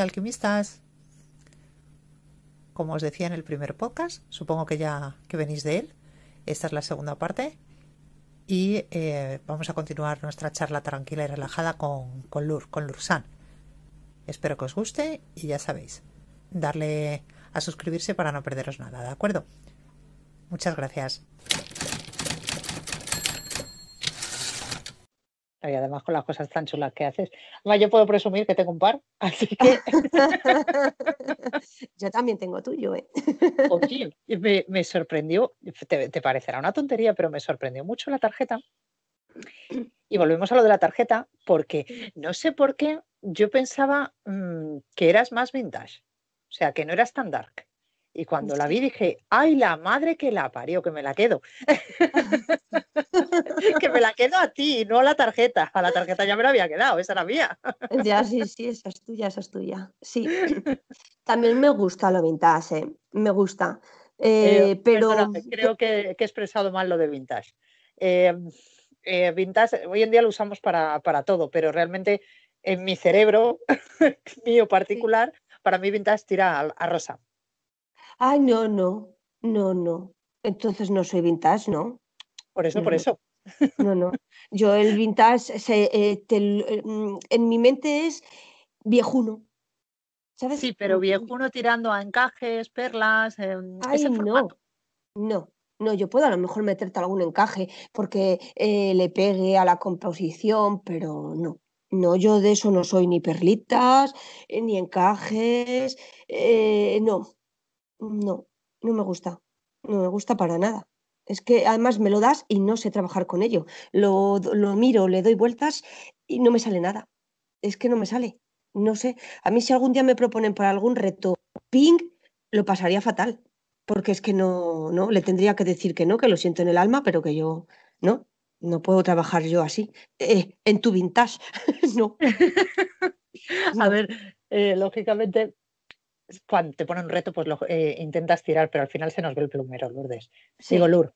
alquimistas. Como os decía en el primer podcast, supongo que ya que venís de él, esta es la segunda parte y eh, vamos a continuar nuestra charla tranquila y relajada con, con Lur, con Lursan. Espero que os guste y ya sabéis, darle a suscribirse para no perderos nada, ¿de acuerdo? Muchas gracias. Y además con las cosas tan chulas que haces. Además, yo puedo presumir que tengo un par, así que. yo también tengo tuyo, ¿eh? me, sorprendió, te, parecerá una tontería, pero me sorprendió mucho la tarjeta. Y volvemos a lo de la tarjeta, porque no sé por qué yo pensaba mm, que eras más vintage. O sea, que no eras tan dark. Y cuando la vi dije, ay, la madre que la parió, que me la quedo. que me la quedo a ti, no a la tarjeta. A la tarjeta ya me la había quedado, esa era mía. ya, sí, sí, esa es tuya, esa es tuya. Sí. También me gusta lo vintage, eh, me gusta. Eh, eh, pero creo que, he expresado mal lo de vintage. vintage, hoy en día lo usamos para, todo, pero realmente en mi cerebro, mío particular, para mí vintage tira a rosa. Ay, no, no, no, no. Entonces no soy vintage, ¿no? Por eso, por eso. No, no. Yo el vintage, eh, eh, mm, en mi mente es viejuno. ¿Sabes? Sí, pero viejuno tirando a encajes, perlas, No, no, no, yo puedo a lo mejor meterte algún encaje porque eh, le pegue a la composición, pero no. No, yo de eso no soy ni perlitas, ni encajes, no, no, no me gusta, no me gusta para nada. Es que además me lo das y no sé trabajar con ello. Lo, lo miro, le doy vueltas y no me sale nada. Es que no me sale. No sé. A mí si algún día me proponen para algún reto ping, lo pasaría fatal. Porque es que no, no, le tendría que decir que no, que lo siento en el alma, pero que yo, no, no puedo trabajar yo así. Eh, en tu vintage, no. A ver, eh, lógicamente cuando te pone un reto, pues lo eh, intentas tirar, pero al final se nos ve el plumero, Lourdes. Sigo Digo,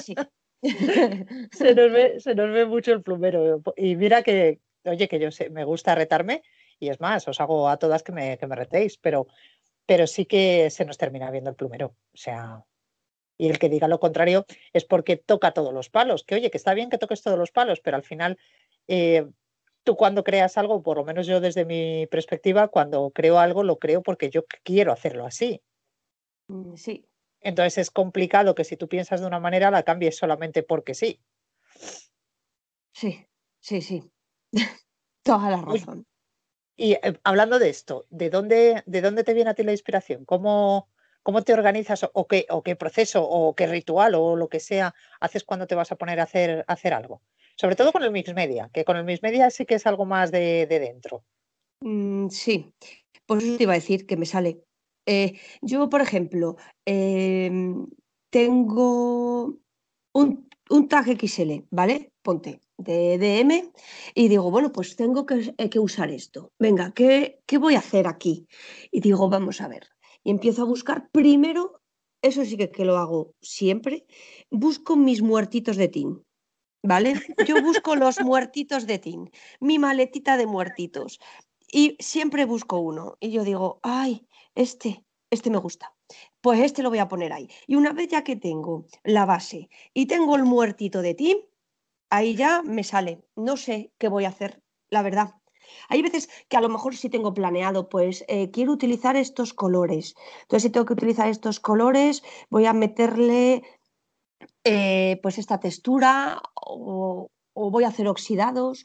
Sí, se, nos ve, mucho el plumero. Y mira que, oye, que yo me gusta retarme y es más, os hago a todas que me, retéis, pero, pero sí que se nos termina viendo el plumero. O sea, y el que diga lo contrario es porque toca todos los palos. Que oye, que está bien que toques todos los palos, pero al final eh, tú cuando creas algo, por lo menos yo desde mi perspectiva, cuando creo algo lo creo porque yo quiero hacerlo así. Mm, sí. Entonces es complicado que si tú piensas de una manera la cambies solamente porque sí. Sí, sí, sí. Toda la razón. Y, eh, hablando de esto, ¿de dónde, ¿de dónde te viene a ti la inspiración? ¿Cómo, cómo te organizas o, qué, o qué proceso o qué ritual o lo que sea haces cuando te vas a poner a hacer, a hacer algo? Sobre todo con el mix media, que con el mix media sí que es algo más de, dentro. Mm, sí, pues te iba a decir que me sale. Eh, yo, por ejemplo, em, tengo un, un tag XL, ¿vale? Ponte de DM y digo, bueno, pues tengo que, eh, que usar esto. Venga, ¿qué, voy a hacer aquí? Y digo, vamos a ver. Y empiezo a buscar primero, eso sí que, lo hago siempre, busco mis muertitos de team. ¿vale? Yo busco los muertitos de Tin, mi maletita de muertitos. Y siempre busco uno. Y yo digo, ay, este, este me gusta. Pues este lo voy a poner ahí. Y una vez ya que tengo la base y tengo el muertito de Tim, ahí ya me sale. No sé qué voy a hacer, la verdad. Hay veces que a lo mejor sí tengo planeado, pues eh, quiero utilizar estos colores. Entonces, si tengo que utilizar estos colores, voy a meterle eh, pues esta textura o, voy a hacer oxidados,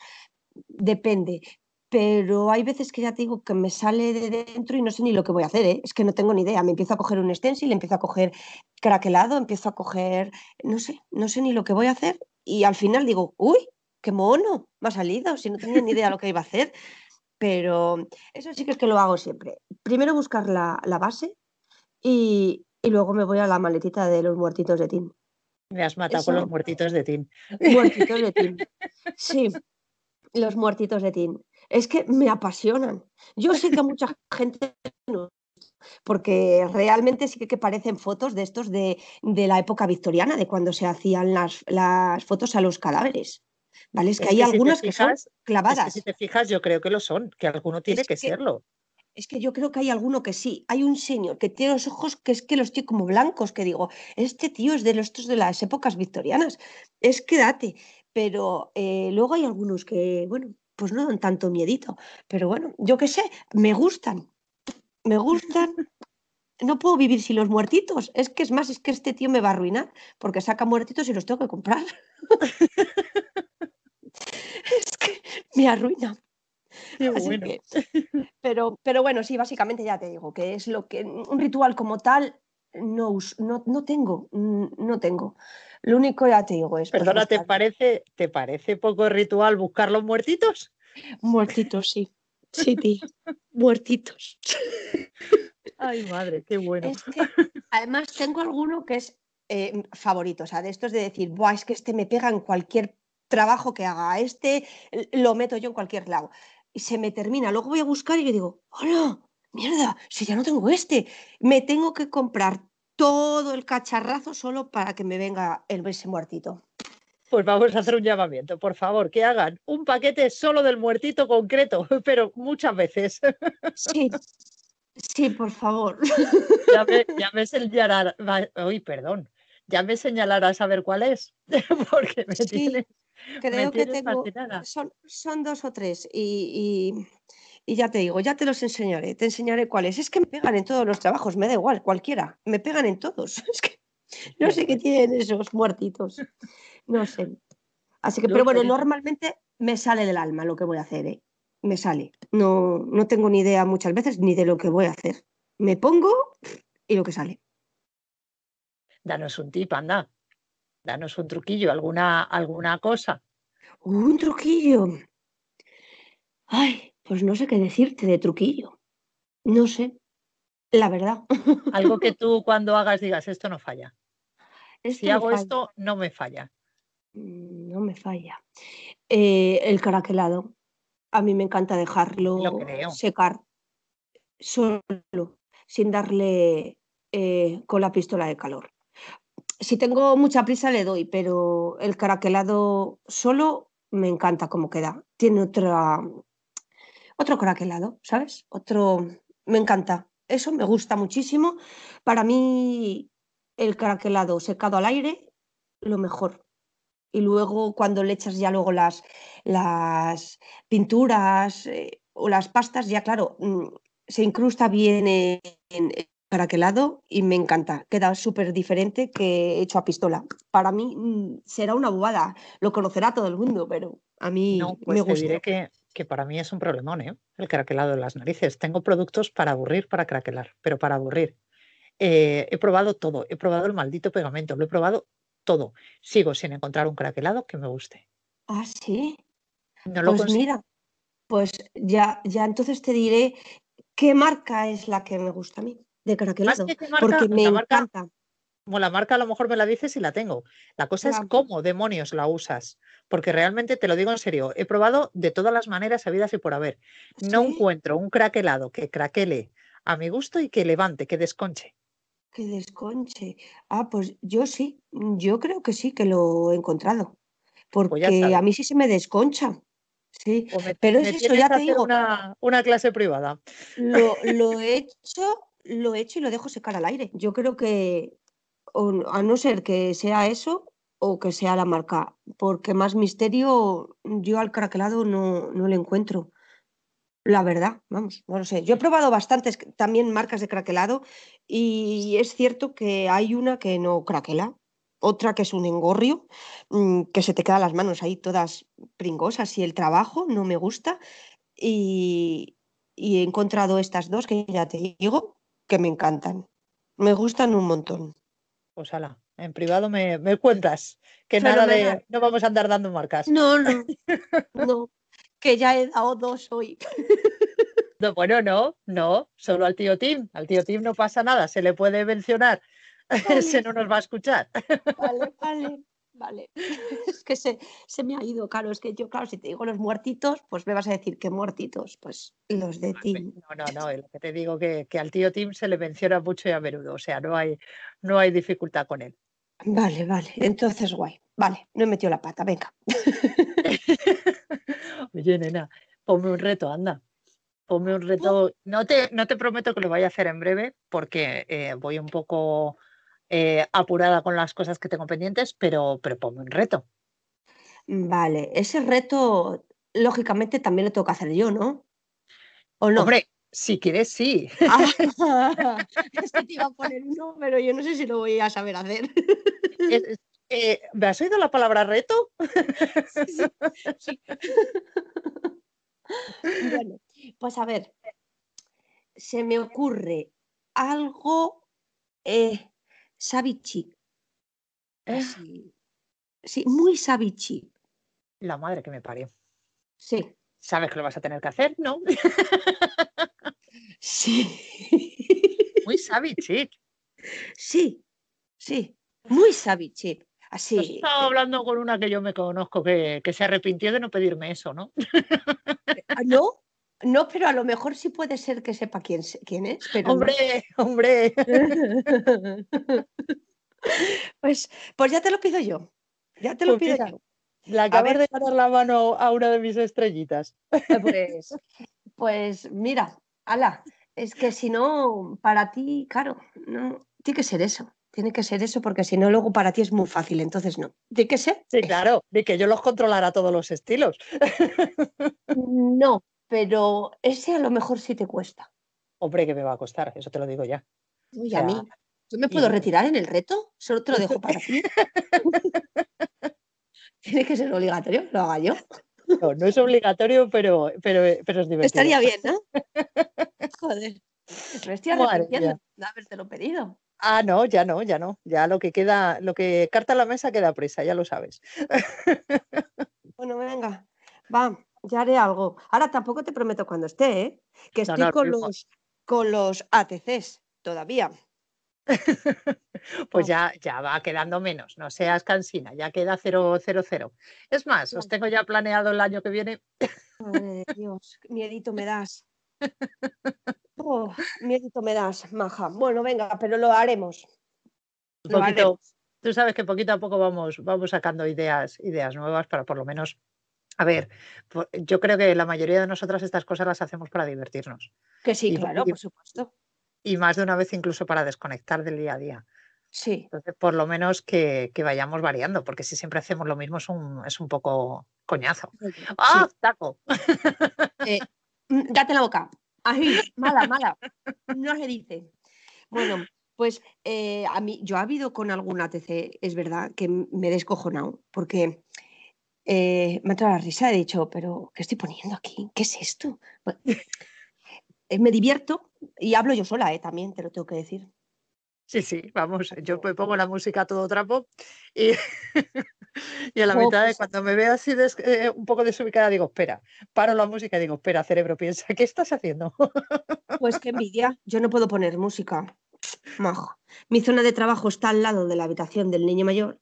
depende. Pero hay veces que ya digo que me sale de dentro y no sé ni lo que voy a hacer, ¿eh? es que no tengo ni idea. Me empiezo a coger un stencil, empiezo a coger craquelado, empiezo a coger, no sé, no sé ni lo que voy a hacer. Y al final digo, uy, qué mono, me ha salido, si no tenía ni idea lo que iba a hacer. Pero eso sí que es que lo hago siempre. Primero buscar la, base y, y luego me voy a la maletita de los muertitos de Tim. Me has matado con los muertitos de Tin. Muertitos de Tin. Sí, los muertitos de Tin. Es que me apasionan. Yo sé que mucha gente no porque realmente sí que, parecen fotos de estos de, la época victoriana, de cuando se hacían las, fotos a los cadáveres. ¿Vale? Es que hay algunas que son clavadas. si te fijas, yo creo que lo son, que alguno tiene que, serlo. Es que yo creo que hay alguno que sí. Hay un señor que tiene los ojos que es que los tiene como blancos, que digo, este tío es de los de las épocas victorianas. Es que date. Pero eh, luego hay algunos que, bueno, pues no dan tanto miedito. Pero bueno, yo qué sé, me gustan. Me gustan. No puedo vivir sin los muertitos. Es que es más, es que este tío me va a arruinar porque saca muertitos y los tengo que comprar. es que me arruina. pero, pero bueno, sí, básicamente ya te digo que es lo que un ritual como tal no, no, tengo, no tengo. Lo único ya te digo es. Pues, Perdona, ¿te parece, ¿te parece poco ritual buscar los muertitos? Muertitos, sí. Sí, tío. Muertitos. Ay, madre, qué bueno. además, tengo alguno que es eh, favorito, o sea, de estos de decir, Buah, es que este me pega en cualquier trabajo que haga, este lo meto yo en cualquier lado y se me termina. Luego voy a buscar y yo digo, hola, mierda, si ya no tengo este, me tengo que comprar todo el cacharrazo solo para que me venga el ese muertito. Pues vamos a hacer un llamamiento, por favor, que hagan un paquete solo del muertito concreto, pero muchas veces. Sí, sí, por favor. Ya me, ya uy, perdón, ya me señalarás a ver cuál es, porque me tienes... Creo que tengo, son, son, dos o tres y, ya te digo, ya te los enseñaré, te enseñaré cuáles. Es que me pegan en todos los trabajos, me da igual, cualquiera, me pegan en todos. Es que no sé qué tienen esos muertitos, no sé. Así que, pero bueno, normalmente me sale del alma lo que voy a hacer, ¿eh? me sale. No, no tengo ni idea muchas veces ni de lo que voy a hacer. Me pongo y lo que sale. Danos un tip, anda. Danos un truquillo, alguna, alguna cosa. Un truquillo. Ay, pues no sé qué decirte de truquillo. No sé, la verdad. Algo que tú cuando hagas digas, esto no falla. si hago esto, no me falla. Mm, no me falla. Eh, el caraquelado. A mí me encanta dejarlo secar solo, sin darle eh, con la pistola de calor si tengo mucha prisa le doy, pero el craquelado solo me encanta cómo queda. Tiene otra, otro caraquelado, ¿sabes? Otro, me encanta. Eso me gusta muchísimo. Para mí el craquelado secado al aire, lo mejor. Y luego cuando le echas ya luego las, las pinturas eh, o las pastas, ya claro, mm, se incrusta bien en, en, craquelado y me encanta. Queda súper diferente que hecho a pistola. Para mí mm, será una bobada, lo conocerá todo el mundo, pero a mí me pues gusta. Te diré que, para mí es un problemón, ¿eh? el craquelado de las narices. Tengo productos para aburrir, para craquelar, pero para aburrir. Eh, he probado todo, he probado el maldito pegamento, lo he probado todo. Sigo sin encontrar un craquelado que me guste. Ah, sí. No lo pues mira, pues ya, ya entonces te diré qué marca es la que me gusta a mí de craquelado, porque pues me marca, Como la marca a lo mejor me la dices y la tengo. La cosa es cómo demonios la usas, porque realmente te lo digo en serio, he probado de todas las maneras habidas y por haber. No encuentro un craquelado que craquele a mi gusto y que levante, que desconche. Que desconche. Ah, pues yo sí, yo creo que sí que lo he encontrado. Pues porque a mí sí se me desconcha. Sí, pues pero es eso, ya te digo. Una, clase privada. Lo, lo, he hecho lo echo y lo dejo secar al aire. Yo creo que, a no ser que sea eso o que sea la marca, porque más misterio yo al craquelado no, no le encuentro. La verdad, vamos, no lo sé. Yo he probado bastantes también marcas de craquelado y es cierto que hay una que no craquela, otra que es un engorrio, mm, que se te quedan las manos ahí todas pringosas y el trabajo no me gusta. y he encontrado estas dos que ya te digo, que me encantan. Me gustan un montón. Pues en privado me, me cuentas que nada de no vamos a andar dando marcas. No, no, no, que ya he dado dos hoy. No, bueno, no, no, solo al tío Tim. Al tío Tim no pasa nada, se le puede mencionar. Se no nos va a escuchar. Vale, vale. Vale, es que se, me ha ido, claro, es que yo, claro, si te digo los muertitos, pues me vas a decir que muertitos, pues los de ah, Tim. No, no, no, que te digo que, que al tío Tim se le menciona mucho y a menudo, o sea, no hay, no hay dificultad con él. Vale, vale, entonces guay, vale, no he metido la pata, venga. Oye, nena, ponme un reto, anda. Ponme un reto. No te, no te prometo que lo vaya a hacer en breve, porque eh, voy un poco eh, apurada con las cosas que tengo pendientes, pero, pero un reto. Vale, ese reto, lógicamente, también lo tengo que hacer yo, ¿no? ¿O no? Hombre, si quieres, sí. Ah, es que te iba a poner uno, pero yo no sé si lo voy a saber hacer. Eh, ¿Me has oído la palabra reto? pues a ver, se me ocurre algo eh, Savichik. Eh. Sí, muy Savichik. La madre que me parió. Sí. ¿Sabes que lo vas a tener que hacer? No. sí. Muy Savichik. Sí, sí. Muy Savichik. Así. Pues estaba hablando con una que yo me conozco que se arrepintió de no pedirme eso, ¿no? ¿Ah, ¿No? No, pero a lo mejor sí puede ser que sepa quién, quién es. hombre, hombre. pues, pues ya te lo pido yo. Ya te lo pues pido yo. La acabas de dar la mano a una de mis estrellitas. Ah, pues, pues, mira, ala, es que si no, para ti, claro, no, tiene que ser eso. Tiene que ser eso, porque si no, luego para ti es muy fácil, entonces no. ¿De que ser. Sí, claro, de que yo los controlara todos los estilos. No, pero ese a lo mejor sí te cuesta. Hombre, que me va a costar, eso te lo digo ya. Uy, a mí. ¿Yo me puedo retirar en el reto? Solo te lo dejo para ti. Tiene que ser obligatorio lo haga yo. No, no es obligatorio, pero, pero, es divertido. Estaría bien, ¿no? Joder. Me estoy arrepintiendo lo pedido. Ah, no, ya no, ya no. Ya lo que queda, lo que carta a la mesa queda presa, ya lo sabes. bueno, venga, va ya haré algo. Ahora tampoco te prometo cuando esté, ¿eh? que estoy con, los, con los ATCs todavía. pues ya, ya va quedando menos, no seas cansina, ya queda 000. Es más, os tengo ya planeado el año que viene. Madre Dios, miedito me das. Oh, miedito me das, maja. Bueno, venga, pero lo haremos. haremos. Tú sabes que poquito a poco vamos, vamos sacando ideas, ideas nuevas para por lo menos a ver, yo creo que la mayoría de nosotras estas cosas las hacemos para divertirnos. Que sí, claro, por supuesto. Y más de una vez incluso para desconectar del día a día. Sí. Entonces, por lo menos que, vayamos variando, porque si siempre hacemos lo mismo es un, es poco coñazo. ¡Ah, taco! Eh, mm, date la boca. mala, mala. No se dice. Bueno, pues eh, a mí, yo ha habido con alguna TC, es verdad, que me he descojonado, porque eh, me ha entrado la risa, he dicho, pero ¿qué estoy poniendo aquí? ¿Qué es esto? Eh, me divierto y hablo yo sola, eh, también te lo tengo que decir. Sí, sí, vamos, yo pongo la música a todo trapo y, y a la mitad de pues cuando me veo así un poco desubicada digo, espera, paro la música y digo, espera, cerebro, piensa, ¿qué estás haciendo? Pues qué envidia, yo no puedo poner música. Mi zona de trabajo está al lado de la habitación del niño mayor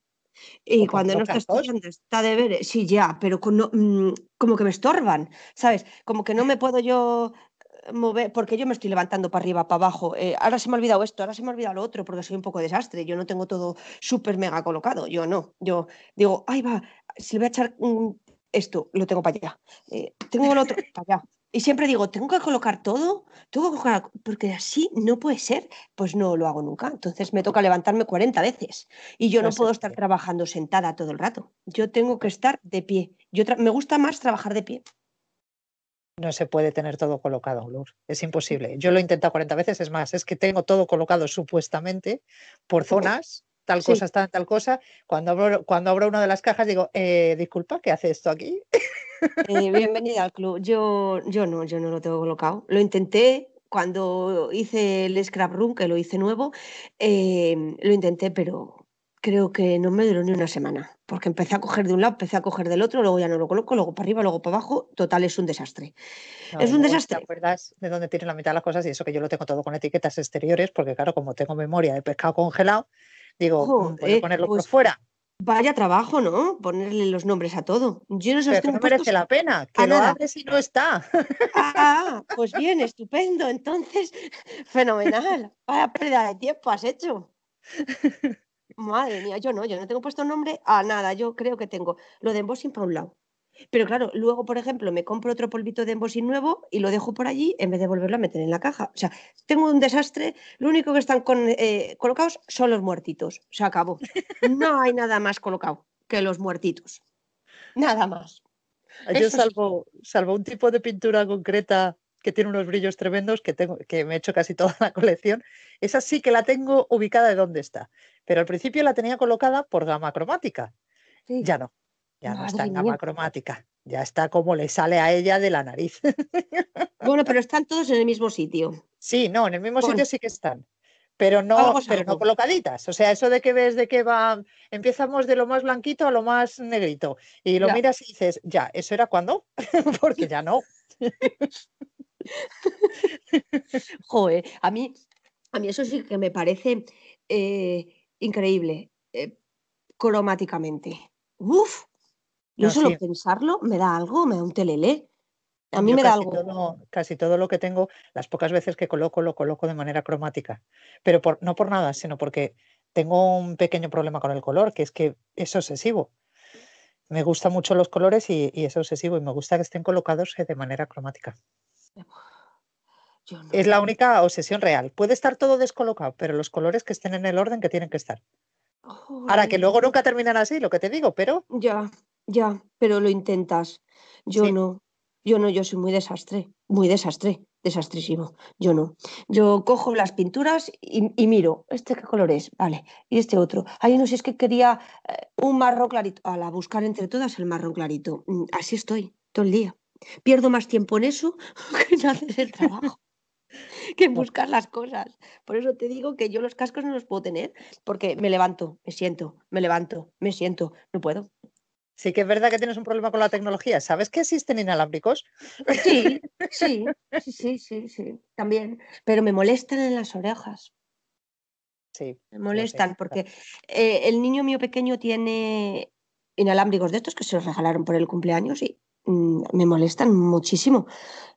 y pues cuando no está de ver, sí, ya, pero mm, como que me estorban, ¿sabes? Como que no me puedo yo eh, mover, porque yo me estoy levantando para arriba, para abajo. Eh, ahora se me ha olvidado esto, ahora se me ha olvidado lo otro, porque soy un poco desastre. Yo no tengo todo súper mega colocado. Yo no. Yo digo, ahí va, si le voy a echar mm, esto, lo tengo para allá. Eh, tengo el otro, para allá. Y siempre digo, tengo que colocar todo, tengo que porque así no puede ser, pues no lo hago nunca. Entonces me toca levantarme 40 veces y yo no, pues puedo estar trabajando sentada todo el rato. Yo tengo que pues estar de pie. Yo me gusta más trabajar de pie. No se puede tener todo colocado, Lur. Es imposible. Yo lo he intentado 40 veces, es más, es que tengo todo colocado supuestamente por zonas tal cosa está en tal cosa. Cuando abro, cuando abro una de las cajas digo, eh, disculpa, ¿qué hace esto aquí? Eh, bienvenida al club. Yo, yo no, yo no lo tengo colocado. Lo intenté cuando hice el scrap room, que lo hice nuevo, eh, lo intenté, pero creo que no me duró ni una semana, porque empecé a coger de un lado, empecé a coger del otro, luego ya no lo coloco, luego para arriba, luego para abajo, total, es un desastre. es un desastre. ¿Te acuerdas de dónde tienen la mitad de las cosas? Y eso que yo lo tengo todo con etiquetas exteriores, porque claro, como tengo memoria de pescado congelado, digo, mm, voy a ponerlo por pues fuera. Vaya trabajo, ¿no? Ponerle los nombres a todo. Yo no sé Pero no merece la pena, que nada. no está. Ah, pues bien, estupendo. Entonces, fenomenal. Vaya pérdida de tiempo has hecho. Madre mía, yo no, yo no tengo puesto nombre a nada, yo creo que tengo lo de embossing para un lado. Pero claro, luego, por ejemplo, me compro otro polvito de embossing nuevo y lo dejo por allí en vez de volverlo a meter en la caja. O sea, tengo un desastre, lo único que están eh, colocados son los muertitos, se acabó. No hay nada más colocado que los muertitos, nada más. Yo salvo, salvo un tipo de pintura concreta que tiene unos brillos tremendos que, tengo, que me he hecho casi toda la colección. Esa sí que la tengo ubicada de dónde está, pero al principio la tenía colocada por gama cromática. Ya no, ya no está en gama cromática, ya está como le sale a ella de la nariz. Bueno, pero están todos en el mismo sitio. Sí, no, en el mismo sitio sí que están pero no, pero no colocaditas. O sea, eso de que ves de que va, empezamos de lo más blanquito a lo más negrito. Y lo miras y dices, ya, ¿eso era cuando? Porque ya no. Joder, a mí, eso sí que me parece eh, increíble, eh, cromáticamente. Uf, yo no, solo pensarlo me da algo, me da un telelé A mí me da algo. casi todo lo que tengo, las pocas veces que coloco, lo coloco de manera cromática. Pero no por nada, sino porque tengo un pequeño problema con el color, que es que es obsesivo. Me gustan mucho los colores y es obsesivo y me gusta que estén colocados eh, de manera cromática. Es la única obsesión real. Puede estar todo descolocado, pero los colores que estén en el orden que tienen que estar. Ahora que luego nunca terminan así, lo que te digo, pero. Ya, ya, pero lo intentas. Yo no, yo no, yo soy muy desastre, muy desastre, desastrísimo. Yo no. Yo cojo las pinturas y, miro, ¿este qué color es? Vale, y este otro. Ay, no sé, si es que quería eh, un marrón clarito. A la buscar entre todas el marrón clarito. Mm, así estoy, todo el día. Pierdo más tiempo en eso que en hacer el trabajo, que en buscar las cosas. Por eso te digo que yo los cascos no los puedo tener porque me levanto, me siento, me levanto, me siento, no puedo. Sí que es verdad que tienes un problema con la tecnología. ¿Sabes que existen inalámbricos? Sí, sí, sí, sí, sí, también. Pero me molestan en las orejas. Sí. Me molestan porque eh, el niño mío pequeño tiene inalámbricos de estos que se los regalaron por el cumpleaños y Mm, me molestan muchísimo.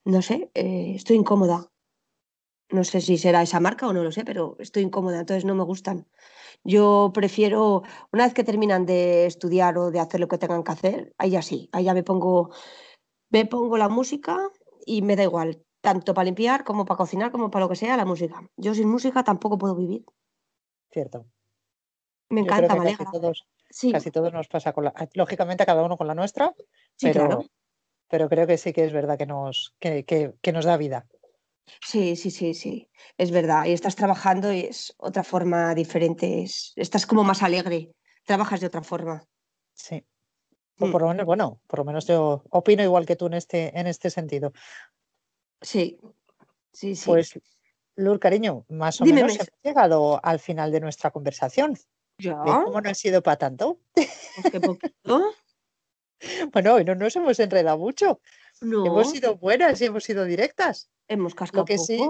No sé, eh, estoy incómoda. No sé si será esa marca o no lo sé, pero estoy incómoda, entonces no me gustan. Yo prefiero, una vez que terminan de estudiar o de hacer lo que tengan que hacer, ahí ya sí, ahí ya me pongo, me pongo la música y me da igual, tanto para limpiar como para cocinar, como para lo que sea, la música. Yo sin música tampoco puedo vivir. Cierto. Me encanta, me Casi todos nos pasa con la, ah, lógicamente a cada uno con la nuestra, pero, creo que sí que es verdad que nos, que, que, nos da vida. Sí, sí, sí, sí, es verdad. Y estás trabajando y es otra forma diferente, estás como más alegre, trabajas de otra forma. Sí. Mm. por lo bueno, por lo menos yo opino igual que tú en este, en este sentido. Sí, sí, sí. Pues, Lur, cariño, más o menos hemos llegado al final de nuestra conversación. ¿Cómo no ha sido para tanto? qué poquito. bueno, hoy no nos hemos enredado mucho. Hemos sido buenas y hemos sido directas. Hemos cascado Lo que sí,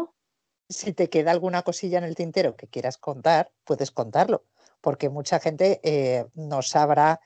si te queda alguna cosilla en el tintero que quieras contar, puedes contarlo, porque mucha gente eh, no sabrá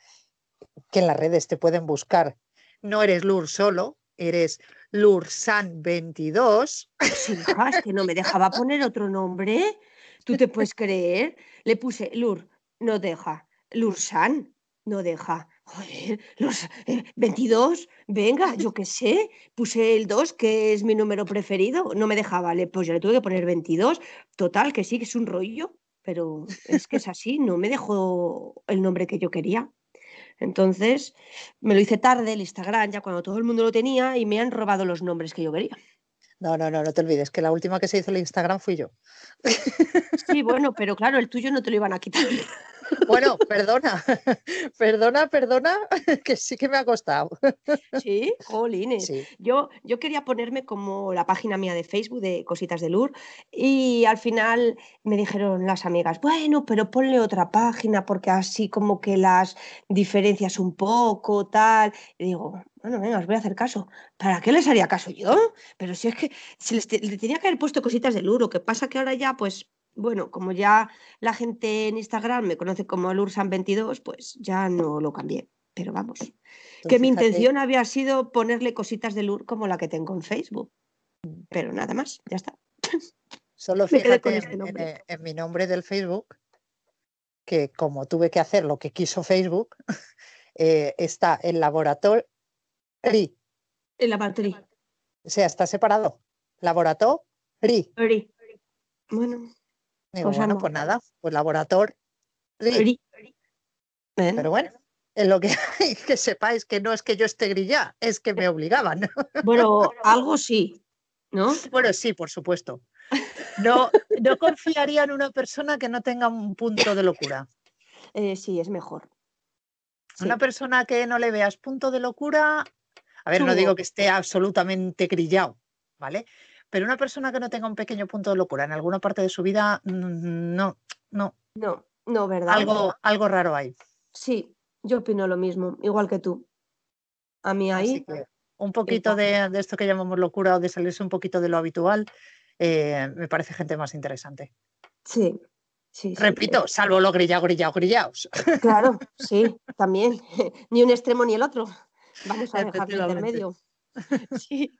que en las redes te pueden buscar. No eres Lur solo, eres Lursan22. es que no me dejaba poner otro nombre. ¿Tú te puedes creer? Le puse Lur no deja. Lursan, no deja. Joder, los 22, eh, venga, yo qué sé, puse el 2, que es mi número preferido, no me dejaba, vale, pues yo le tuve que poner 22, total, que sí, que es un rollo, pero es que es así, no me dejó el nombre que yo quería. Entonces, me lo hice tarde el Instagram, ya cuando todo el mundo lo tenía, y me han robado los nombres que yo quería. No, no, no, no te olvides, que la última que se hizo el Instagram fui yo. Sí, bueno, pero claro, el tuyo no te lo iban a quitar. Bueno, perdona, perdona, perdona, que sí que me ha costado. Sí, jolines. Yo, yo quería ponerme como la página mía de Facebook de Cositas de Lur y al final me dijeron las amigas, bueno, pero ponle otra página porque así como que las diferencias un poco, tal. Y digo, bueno, venga, os voy a hacer caso. ¿Para qué les haría caso yo? Pero si es que les le tenía que haber puesto cositas del Lo que pasa que ahora ya, pues, bueno, como ya la gente en Instagram me conoce como Lursan22, pues ya no lo cambié. Pero vamos, pues que mi intención había sido ponerle cositas de Lourdes como la que tengo en Facebook. Pero nada más, ya está. Solo fíjate este eh, en, mi nombre del Facebook, que como tuve que hacer lo que quiso Facebook, eh, está el laboratorio, en La ri O sea, está separado. Laboratorio. Ri. Bueno. Pues bueno, no. pues nada, pues laboratorio. Ri. Pero bueno, en lo que hay que sepáis que no es que yo esté grilla, es que me obligaban. Bueno, algo sí, ¿no? Bueno, sí, por supuesto. No, no confiaría en una persona que no tenga un punto de locura. Eh, sí, es mejor. Una persona que no le veas punto de locura, a ver, no digo que esté absolutamente grillado, ¿vale? Pero una persona que no tenga un pequeño punto de locura en alguna parte de su vida, mm, no, no. No, no, ¿verdad? Algo, algo raro hay. Sí, yo opino lo mismo, igual que tú. A mí ahí. un poquito de, esto que llamamos locura o de salirse un poquito de lo habitual, eh, me parece gente más interesante. Sí, Sí, Repito, salvo lo grillado, grillado, grillados. Claro, sí, también. ni un extremo ni el otro. Vamos a dejar el intermedio. sí.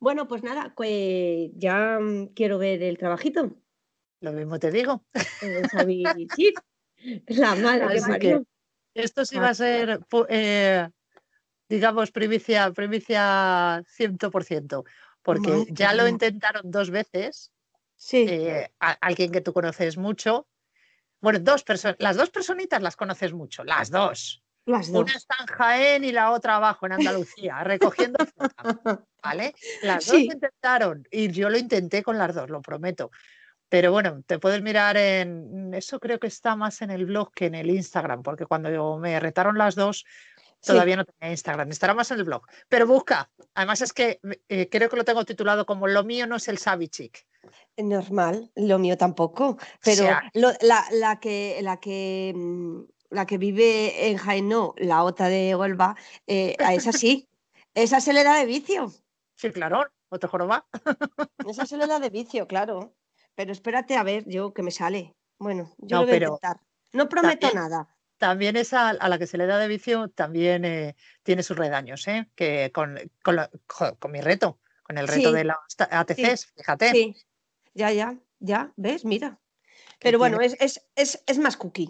Bueno, pues nada, ya mm, quiero ver el trabajito. Lo mismo te digo. Eh, esto sí va a ser, eh, digamos, primicia, primicia 100%, porque ya lo intentaron dos veces. Sí. Eh, alguien que tú conoces mucho. Bueno, las dos personitas las conoces mucho, las dos. Las Una está en Jaén y la otra abajo, en Andalucía, recogiendo ¿Vale? Las dos intentaron, y yo lo intenté con las dos, lo prometo. Pero bueno, te puedes mirar en. Eso creo que está más en el blog que en el Instagram, porque cuando me retaron las dos, todavía no tenía Instagram. Estará más en el blog. Pero busca. Además, es que eh, creo que lo tengo titulado como Lo mío no es el Savichik. Normal, lo mío tampoco. Pero la, la, que, la que mm, la que vive en no, la otra de Huelva, eh, a esa sí. esa se le da de vicio. Sí, claro, otra joroba. esa se le da de vicio, claro. Pero espérate a ver, yo que me sale. Bueno, yo lo voy a intentar. No prometo nada. También esa a la que se le da de vicio también eh, tiene sus redaños, ¿eh? Que con, con, mi reto, con el reto de las ATCs, fíjate. Sí, ya, ya, ya, ¿ves? Mira. Pero bueno, es, es, es, más cookie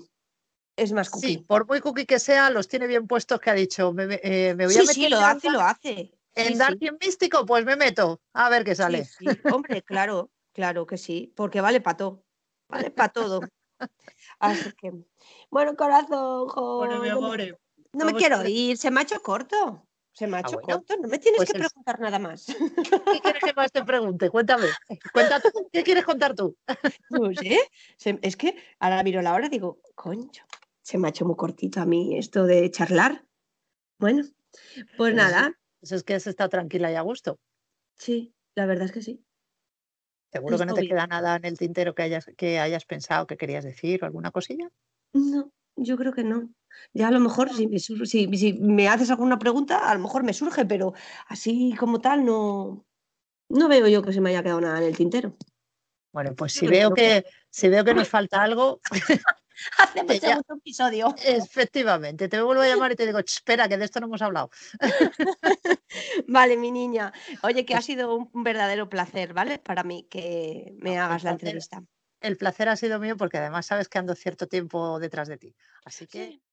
es más cookie. Sí. Por muy cookie que sea, los tiene bien puestos que ha dicho. Me, eh, voy a meter lo en hace, lo hace. En sí, Místico, pues me meto, a ver qué sale. Hombre, claro, claro que sí, porque vale para todo, vale para todo. Así que, bueno, corazón, jo, mi no, me quiero ir, se me ha hecho corto. Se me ha ah, hecho corto, no me tienes pues que preguntar nada más. ¿Qué quieres que más te pregunte? Cuéntame. Cuéntate, ¿Qué quieres contar tú? Pues sé. Es que ahora miro la hora y digo, concho, se me ha hecho muy cortito a mí esto de charlar. Bueno, pues nada. Eso es que has estado tranquila y a gusto. Sí, la verdad es que sí. Seguro que no te queda nada en el tintero que hayas, que hayas pensado que querías decir o alguna cosilla. No, yo creo que no. Ya a lo mejor si me, si, me haces alguna pregunta, a lo mejor me surge, pero así como tal no, no veo yo que se me haya quedado nada en el tintero. Bueno, pues si veo que, si veo que nos falta algo, hacemos mucho, episodio. Efectivamente, te vuelvo a llamar y te digo, espera, que de esto no hemos hablado. vale, mi niña. Oye, que ha pues sido un verdadero placer, ¿vale? Para mí que me hagas la entrevista. El placer ha sido mío porque además sabes que ando cierto tiempo detrás de ti. Así que...